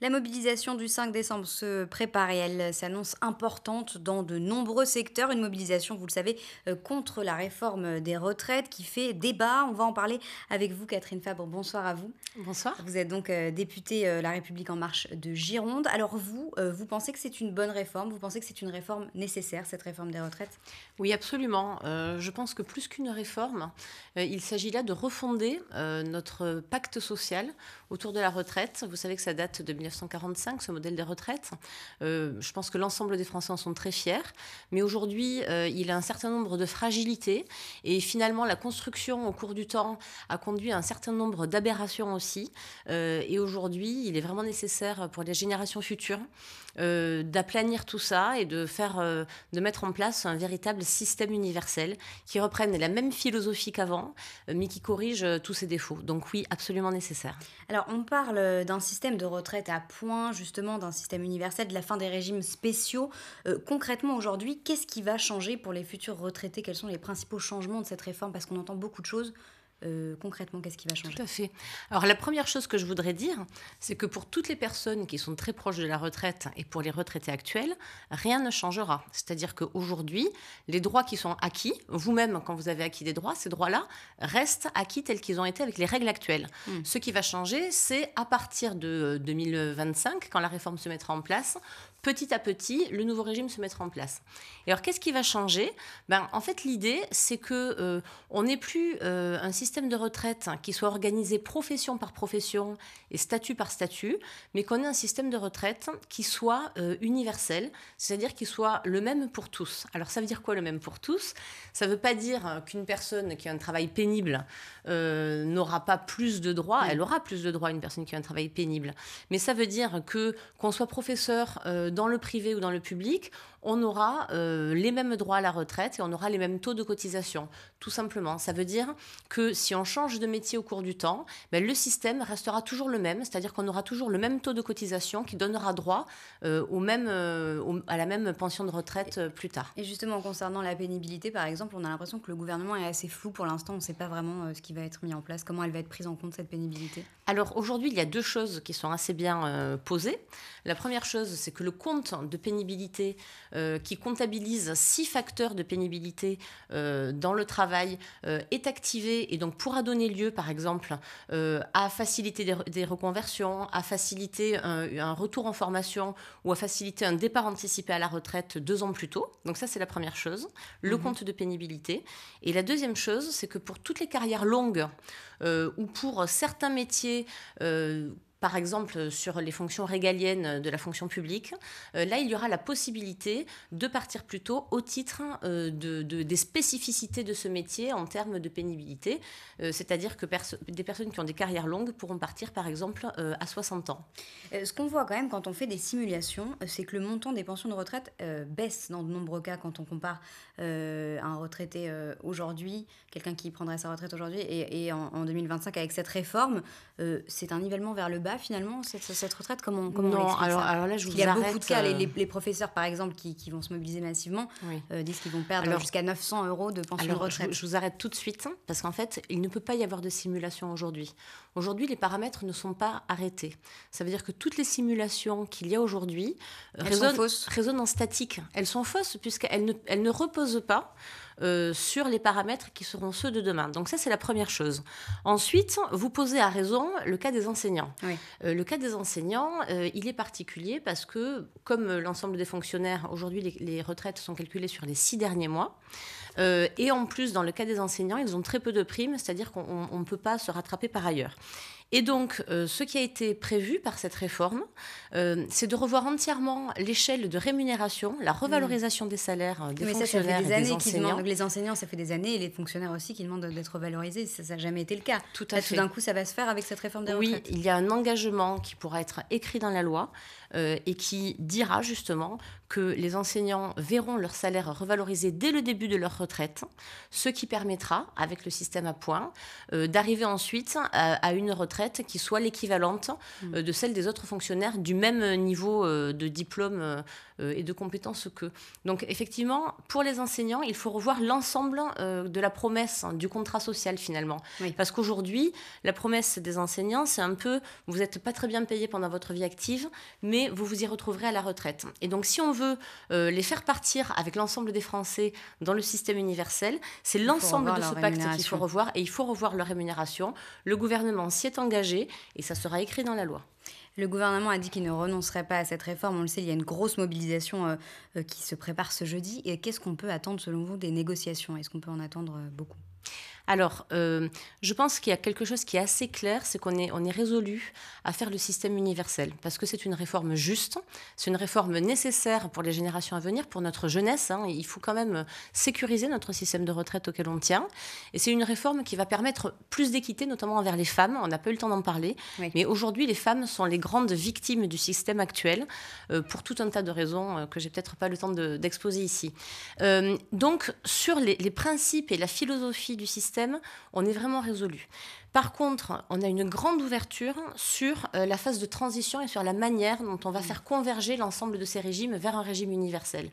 La mobilisation du 5 décembre se prépare et elle s'annonce importante dans de nombreux secteurs. Une mobilisation, vous le savez, euh, contre la réforme des retraites qui fait débat. On va en parler avec vous, Catherine Fabre. Bonsoir à vous. Bonsoir. Vous êtes donc euh, députée euh, La République en marche de Gironde. Alors vous, vous pensez que c'est une bonne réforme Vous pensez que c'est une réforme nécessaire, cette réforme des retraites Oui, absolument. je pense que plus qu'une réforme, il s'agit là de refonder notre pacte social autour de la retraite. Vous savez que ça date de 1945, ce modèle des retraites. Euh, je pense que l'ensemble des Français en sont très fiers. Mais aujourd'hui, euh, il a un certain nombre de fragilités. Et finalement, la construction au cours du temps a conduit à un certain nombre d'aberrations aussi. Euh, et aujourd'hui, il est vraiment nécessaire pour les générations futures d'aplanir tout ça et de, faire, de mettre en place un véritable système universel qui reprenne la même philosophie qu'avant, mais qui corrige tous ses défauts. Donc oui, absolument nécessaire. Alors on parle d'un système de retraite à point justement d'un système universel, de la fin des régimes spéciaux. Euh, concrètement aujourd'hui, qu'est-ce qui va changer pour les futurs retraités Quels sont les principaux changements de cette réforme Parce qu'on entend beaucoup de choses, euh, concrètement, qu'est-ce qui va changer Tout à fait. Alors la première chose que je voudrais dire, c'est que pour toutes les personnes qui sont très proches de la retraite et pour les retraités actuels, rien ne changera. C'est-à-dire qu'aujourd'hui, les droits qui sont acquis, vous-même quand vous avez acquis des droits, ces droits-là restent acquis tels qu'ils ont été avec les règles actuelles. Hmm. Ce qui va changer, c'est à partir de 2025, euh, quand la réforme se mettra en place, petit à petit le nouveau régime se mettra en place. Et alors qu'est-ce qui va changer ben, En fait l'idée c'est que euh, n'ait n'est plus euh, un système de retraite hein, qui soit organisé profession par profession et statut par statut, mais qu'on ait un système de retraite qui soit euh, universel, c'est-à-dire qui soit le même pour tous. Alors ça veut dire quoi le même pour tous Ça ne veut pas dire hein, qu'une personne qui a un travail pénible n'aura pas plus de droits, elle aura plus de droits une personne qui a un travail pénible, mais ça veut dire que qu'on soit professeur dans le privé ou dans le public, on aura euh, les mêmes droits à la retraite et on aura les mêmes taux de cotisation, tout simplement. Ça veut dire que si on change de métier au cours du temps, ben, le système restera toujours le même, c'est-à-dire qu'on aura toujours le même taux de cotisation qui donnera droit euh, au même, euh, à la même pension de retraite plus tard. Et justement, concernant la pénibilité, par exemple, on a l'impression que le gouvernement est assez flou pour l'instant, on ne sait pas vraiment ce qui va être mis en place, comment elle va être prise en compte, cette pénibilité. Alors aujourd'hui, il y a deux choses qui sont assez bien posées. La première chose, c'est que le compte de pénibilité euh, qui comptabilise six facteurs de pénibilité euh, dans le travail euh, est activé et donc pourra donner lieu, par exemple, à faciliter des, reconversions, à faciliter un, retour en formation ou à faciliter un départ anticipé à la retraite deux ans plus tôt. Donc ça, c'est la première chose, le mhm. compte de pénibilité. Et la deuxième chose, c'est que pour toutes les carrières longues ou pour certains métiers par exemple euh, sur les fonctions régaliennes euh, de la fonction publique, euh, là il y aura la possibilité de partir plus tôt au titre hein, de, des spécificités de ce métier en termes de pénibilité, c'est-à-dire que des personnes qui ont des carrières longues pourront partir par exemple à 60 ans. ce qu'on voit quand même quand on fait des simulations, c'est que le montant des pensions de retraite baisse dans de nombreux cas quand on compare un retraité aujourd'hui, quelqu'un qui prendrait sa retraite aujourd'hui et, en, en, 2025 avec cette réforme, c'est un nivellement vers le bas finalement, cette, retraite Comment, on alors, alors là, je vous Il y a beaucoup de cas. Euh, les, professeurs, par exemple, qui, vont se mobiliser massivement, euh, disent qu'ils vont perdre jusqu'à 900 euros de pension de retraite. Je, vous arrête tout de suite, parce qu'en fait, il ne peut pas y avoir de simulation aujourd'hui. Aujourd'hui, les paramètres ne sont pas arrêtés. Ça veut dire que toutes les simulations qu'il y a aujourd'hui résonnent, en statique. Elles sont fausses, puisqu'elles ne, ne reposent pas euh, sur les paramètres qui seront ceux de demain. Donc ça, c'est la première chose. Ensuite, vous posez à raison le cas des enseignants. Euh, le cas des enseignants, euh, il est particulier parce que, comme l'ensemble des fonctionnaires, aujourd'hui, les, retraites sont calculées sur les six derniers mois. et en plus, dans le cas des enseignants, ils ont très peu de primes, c'est-à-dire qu'on ne peut pas se rattraper par ailleurs. Et donc, euh, ce qui a été prévu par cette réforme, euh, c'est de revoir entièrement l'échelle de rémunération, la hmm. revalorisation des salaires euh, des Mais ça, ça fait des, années enseignants. Demandent, les enseignants, ça fait des années, et les fonctionnaires aussi qui demandent d'être valorisés. Ça n'a jamais été le cas. Tout à fait. d'un coup, ça va se faire avec cette réforme de oui, Oui, il y a un engagement qui pourra être écrit dans la loi et qui dira justement que les enseignants verront leur salaire revalorisé dès le début de leur retraite, ce qui permettra, avec le système à points, euh, d'arriver ensuite à, une retraite qui soit l'équivalente mm. euh, de celle des autres fonctionnaires du même niveau euh, de diplôme euh, et de compétences que Donc effectivement, pour les enseignants, il faut revoir l'ensemble euh, de la promesse, hein, du contrat social finalement. Parce qu'aujourd'hui, la promesse des enseignants, c'est un peu, vous n'êtes pas très bien payé pendant votre vie active, mais vous vous y retrouverez à la retraite. Et donc si on veut euh, les faire partir avec l'ensemble des Français dans le système universel, c'est l'ensemble de ce pacte qu'il faut revoir et il faut revoir leur rémunération. Le gouvernement s'y est engagé et ça sera écrit dans la loi. Le gouvernement a dit qu'il ne renoncerait pas à cette réforme. On le sait, il y a une grosse mobilisation euh, euh, qui se prépare ce jeudi. Et qu'est-ce qu'on peut attendre selon vous des négociations Est-ce qu'on peut en attendre euh, beaucoup alors, euh, je pense qu'il y a quelque chose qui est assez clair, c'est qu'on est, on est résolu à faire le système universel, parce que c'est une réforme juste, c'est une réforme nécessaire pour les générations à venir, pour notre jeunesse. Hein. Il faut quand même sécuriser notre système de retraite auquel on tient. Et c'est une réforme qui va permettre plus d'équité, notamment envers les femmes. On n'a pas eu le temps d'en parler, mais aujourd'hui, les femmes sont les grandes victimes du système actuel, euh, pour tout un tas de raisons euh, que j'ai peut-être pas le temps d'exposer ici. donc, sur les principes et la philosophie du système, on est vraiment résolu. Par contre, on a une grande ouverture sur euh, la phase de transition et sur la manière dont on va mmh. faire converger l'ensemble de ces régimes vers un régime universel.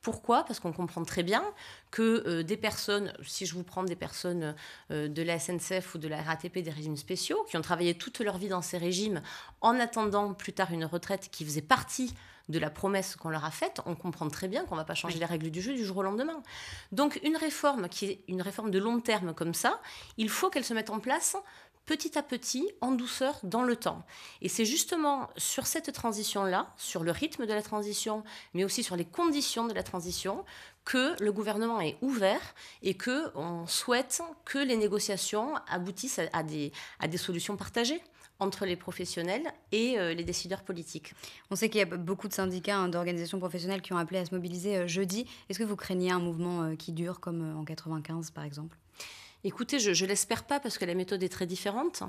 Pourquoi Parce qu'on comprend très bien que euh, des personnes, si je vous prends des personnes euh, de la SNCF ou de la RATP des régimes spéciaux, qui ont travaillé toute leur vie dans ces régimes en attendant plus tard une retraite qui faisait partie de la promesse qu'on leur a faite, on comprend très bien qu'on ne va pas changer les règles du jeu du jour au lendemain. Donc une réforme qui est une réforme de long terme comme ça, il faut qu'elle se mette en place petit à petit, en douceur, dans le temps. Et c'est justement sur cette transition-là, sur le rythme de la transition, mais aussi sur les conditions de la transition, que le gouvernement est ouvert et que on souhaite que les négociations aboutissent à des, à des solutions partagées entre les professionnels et euh, les décideurs politiques. On sait qu'il y a beaucoup de syndicats, hein, d'organisations professionnelles qui ont appelé à se mobiliser euh, jeudi. Est-ce que vous craignez un mouvement euh, qui dure comme en 95 par exemple Écoutez, je ne l'espère pas parce que la méthode est très différente.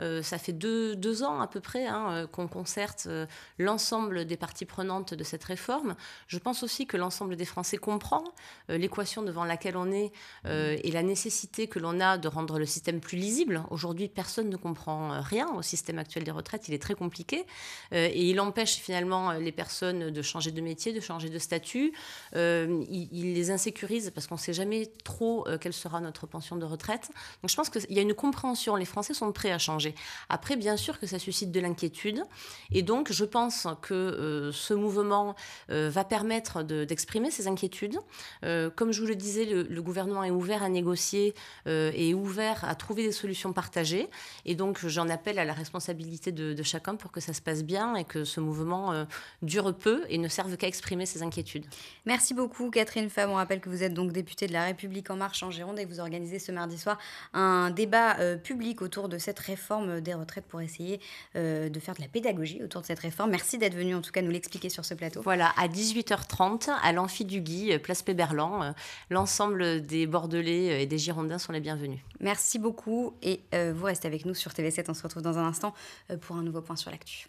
Euh, ça fait deux, ans à peu près hein, euh, qu'on concerte euh, l'ensemble des parties prenantes de cette réforme. Je pense aussi que l'ensemble des Français comprend l'équation devant laquelle on est mmh. et la nécessité que l'on a de rendre le système plus lisible. Aujourd'hui, personne ne comprend rien au système actuel des retraites. Il est très compliqué et il empêche finalement les personnes de changer de métier, de changer de statut. Il, il, les insécurise parce qu'on sait jamais trop quelle sera notre pension de retraite donc je pense qu'il y a une compréhension, les Français sont prêts à changer. Après, bien sûr que ça suscite de l'inquiétude, et donc je pense que euh, ce mouvement euh, va permettre d'exprimer ses ces inquiétudes. Euh, comme je vous le disais, le, gouvernement est ouvert à négocier et ouvert à trouver des solutions partagées, et donc j'en appelle à la responsabilité de, chacun pour que ça se passe bien et que ce mouvement dure peu et ne serve qu'à exprimer ses inquiétudes. Merci beaucoup Catherine Femme. On rappelle que vous êtes donc députée de la République en marche en Gironde et que vous organisez ce soir, un débat euh, public autour de cette réforme des retraites pour essayer euh, de faire de la pédagogie autour de cette réforme. Merci d'être venu en tout cas nous l'expliquer sur ce plateau. Voilà, à 18h30 à l'amphi du Guy, euh, place Péberlan, l'ensemble des Bordelais et des Girondins sont les bienvenus. Merci beaucoup et vous restez avec nous sur TV7. On se retrouve dans un instant pour un nouveau point sur l'actu.